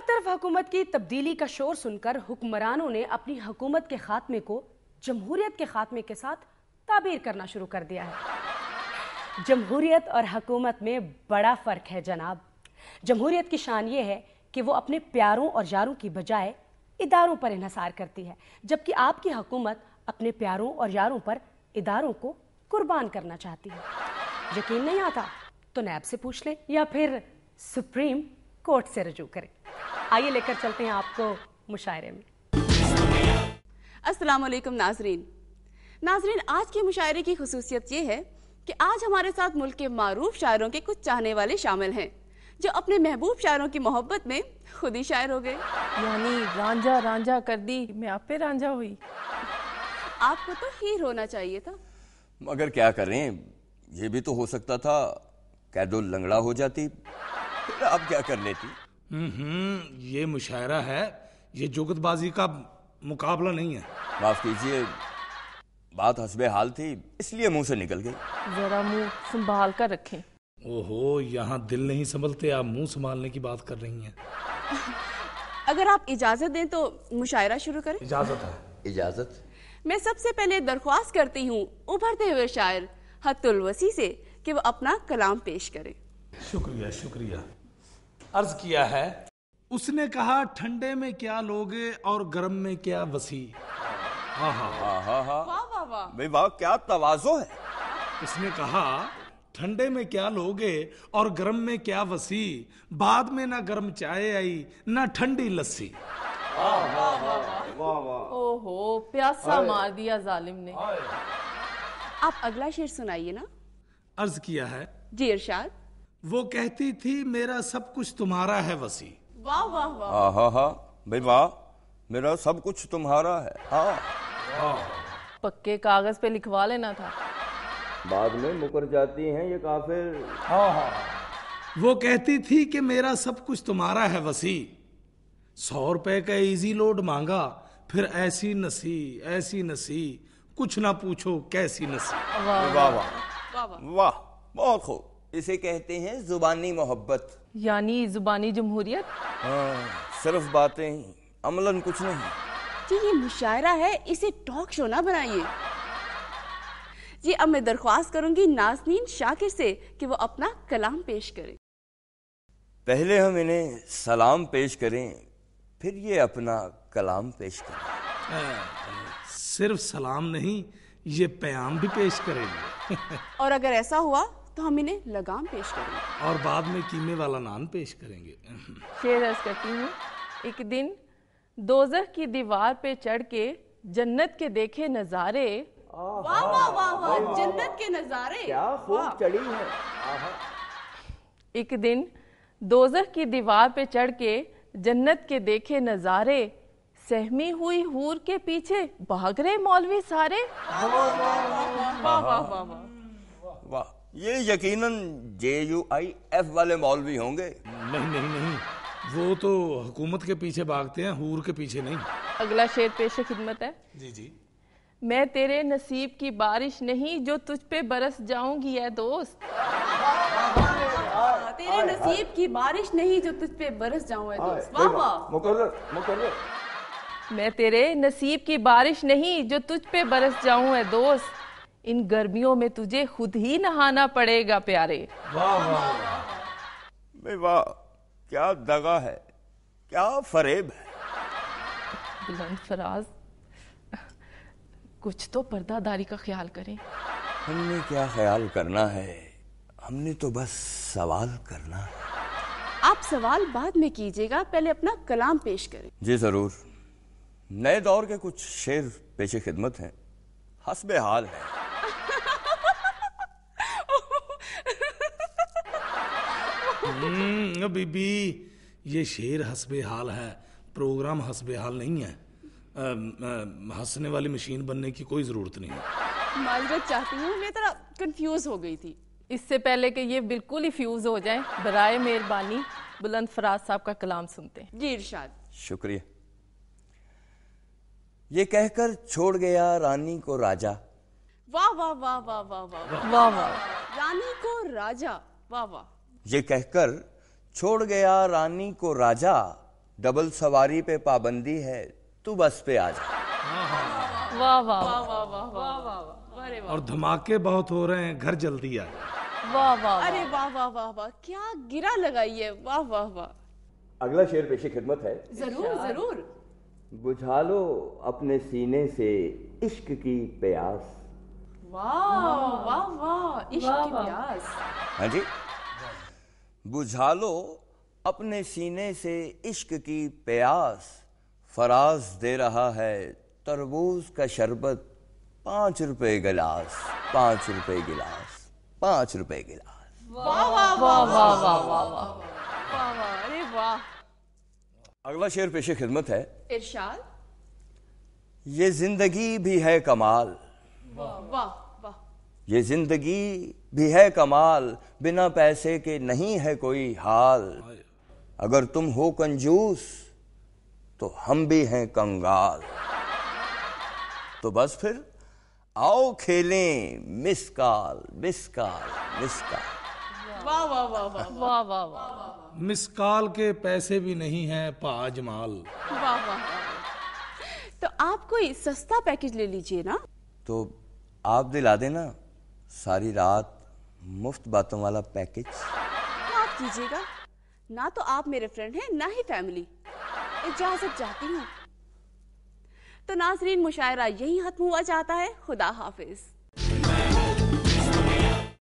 हर तरफ हुकूमत की तब्दीली का शोर सुनकर हुक्मरानों ने अपनी हुकूमत के खात्मे को जमहूरियत के खात्मे के साथ ताबीर करना शुरू कर दिया है जमहूरियत और हकूमत में बड़ा फ़र्क है जनाब जमहूरियत की शान ये है कि वो अपने प्यारों और यारों की बजाय इदारों पर इनहसार करती है जबकि आपकी हकूमत अपने प्यारों और यारों पर इदारों को कुर्बान करना चाहती है यकीन नहीं आता तो नैब से पूछ लें या फिर सुप्रीम कोर्ट से रजू करें आइए लेकर चलते हैं आपको मुशायरे में अस्सलाम वालेकुम नाजरीन नाजरीन आज के मुशायरे की खसूसियत ये है कि आज हमारे साथ मुल्क के मारूफ़ शायरों के कुछ चाहने वाले शामिल हैं जो अपने महबूब शायरों की मोहब्बत में खुद ही शायर हो गए यानी रांझा रांझा कर दी मैं आप पे रांझा हुई आपको तो हीर होना चाहिए था मगर क्या करें ये भी तो हो सकता था कैदो लंगड़ा हो जाती आप क्या कर लेती हम्म, ये मुशायरा है ये जुगतबाजी का मुकाबला नहीं है माफ कीजिए बात हसबे हाल थी इसलिए मुंह से निकल गई जरा मुंह संभाल कर रखे ओहो यहाँ दिल नहीं संभलते आप मुंह संभालने की बात कर रही हैं अगर आप इजाजत दें तो मुशायरा शुरू करें इजाजत है इजाजत मैं सबसे पहले दरख्वास्त करती हूँ उभरते हुए शायर हतुल वसी से कि वो अपना कलाम पेश करें शुक्रिया शुक्रिया अर्ज किया है उसने कहा ठंडे में क्या लोगे और गर्म में क्या वसी हाँ हाँ हाँ हाँ वाह क्या तवाजो है उसने कहा ठंडे में क्या लोगे और गर्म में क्या वसी बाद में ना गर्म चाय आई ना ठंडी लस्सी ओहो प्यासा मार दिया जालिम ने आप अगला शेर सुनाइए ना अर्ज किया है जी इरशाद वो कहती थी मेरा सब कुछ तुम्हारा है वसी वाह वाह वाह हाँ, हाँ हाँ भाई वाह मेरा सब कुछ तुम्हारा है हाँ पक्के कागज पे लिखवा लेना था बाद में मुकर जाती हैं ये काफिर हाँ हाँ, हाँ। वो कहती थी कि मेरा सब कुछ तुम्हारा है वसी सौ रुपए का इजी लोड मांगा फिर ऐसी नसी ऐसी नसी कुछ ना पूछो कैसी नसी वाह वाह वाह वाह बहुत खूब इसे कहते हैं जुबानी मोहब्बत यानी जुबानी जमहूरियत हाँ सिर्फ बातें अमलन कुछ नहीं जी ये मुशायरा है इसे टॉक शो ना बनाइए जी अब मैं दरख्वास्त करूंगी नाजनीन शाकिर से कि वो अपना कलाम पेश करें पहले हम इन्हें सलाम पेश करें फिर ये अपना कलाम पेश करें आ, हाँ, सिर्फ सलाम नहीं ये प्याम भी पेश करेंगे और अगर ऐसा हुआ तो हम इन्हें लगाम पेश करेंगे और बाद में कीमे वाला नान पेश करेंगे शेर अर्ज करती हूँ एक दिन दोजह की दीवार पे चढ़ के जन्नत के देखे नज़ारे वाह वाह वाह वाह जन्नत के नज़ारे क्या खूब चढ़ी है एक दिन दोजह की दीवार पे चढ़ के जन्नत के देखे नज़ारे सहमी हुई हूर के पीछे भाग रहे मौलवी सारे वाह वाह वाह वाह वाह ये यकीनन जे यू आई एफ वाले मौलवी होंगे नहीं नहीं नहीं वो तो हुकूमत के पीछे भागते हैं हूर के पीछे नहीं अगला शेर पेश खिदमत है जी जी मैं तेरे नसीब की बारिश नहीं जो तुझ पे बरस जाऊंगी है दोस्त हाँ, तेरे नसीब की बारिश नहीं जो तुझ पे बरस जाऊं है दोस्त वाह वाह मुकर्रर मुकर्रर मैं तेरे नसीब की बारिश नहीं जो तुझ पे बरस जाऊं है दोस्त इन गर्मियों में तुझे खुद ही नहाना पड़ेगा प्यारे वाह वाह वाह क्या दगा है क्या फरेब है बुलंद फराज कुछ तो पर्दादारी का ख्याल करें हमने क्या ख्याल करना है हमने तो बस सवाल करना है आप सवाल बाद में कीजिएगा पहले अपना कलाम पेश करें जी ज़रूर नए दौर के कुछ शेर पेशे खिदमत हैं हसब हाल है हम्म, बीबी ये शेर हसबे हाल है प्रोग्राम हसबे हाल नहीं है हंसने वाली मशीन बनने की कोई जरूरत नहीं है माजरत चाहती हूँ मैं तरह कंफ्यूज हो गई थी इससे पहले कि ये बिल्कुल ही फ्यूज हो जाए बरए मेहरबानी बुलंद फराज साहब का कलाम सुनते हैं जी इरशाद शुक्रिया ये कहकर छोड़ गया रानी को राजा वाह वाह वाह वाह वाह वाह वाह वाह रानी को राजा वाह वाह ये कहकर छोड़ गया रानी को राजा डबल सवारी पे पाबंदी है तू बस पे आ जा वाह वाह और धमाके बहुत हो रहे हैं घर जल्दी आ वाह वाह अरे वाह वाह वाह वाह क्या गिरा लगाई है वाह वाह वाह अगला शेर पेशे खिदमत है जरूर जरूर बुझा लो अपने सीने से इश्क की प्यास वाह वाह वाह इश्क की प्यास हाँ जी बुझा लो अपने सीने से इश्क की प्यास फराज दे रहा है तरबूज का शरबत पाँच रुपए गिलास पाँच रुपए गिलास पाँच रुपए गिलास अगला शेर पेशे खिदमत है इरशाद ये जिंदगी भी है कमाल वाह ये जिंदगी भी है कमाल बिना पैसे के नहीं है कोई हाल अगर तुम हो कंजूस तो हम भी हैं कंगाल तो बस फिर आओ खेलें miss call miss call miss call वाह वाह वाह वाह वाह वाह मिस कॉल के पैसे भी नहीं हैं पाजमाल वाह वाह तो आप कोई सस्ता पैकेज ले लीजिए ना तो आप दिला देना सारी रात मुफ्त बातों वाला पैकेज माफ कीजिएगा ना तो आप मेरे फ्रेंड हैं ना ही फैमिली इजाजत चाहती हूँ तो नाजरीन मुशायरा यही खत्म हुआ चाहता है खुदा हाफिज़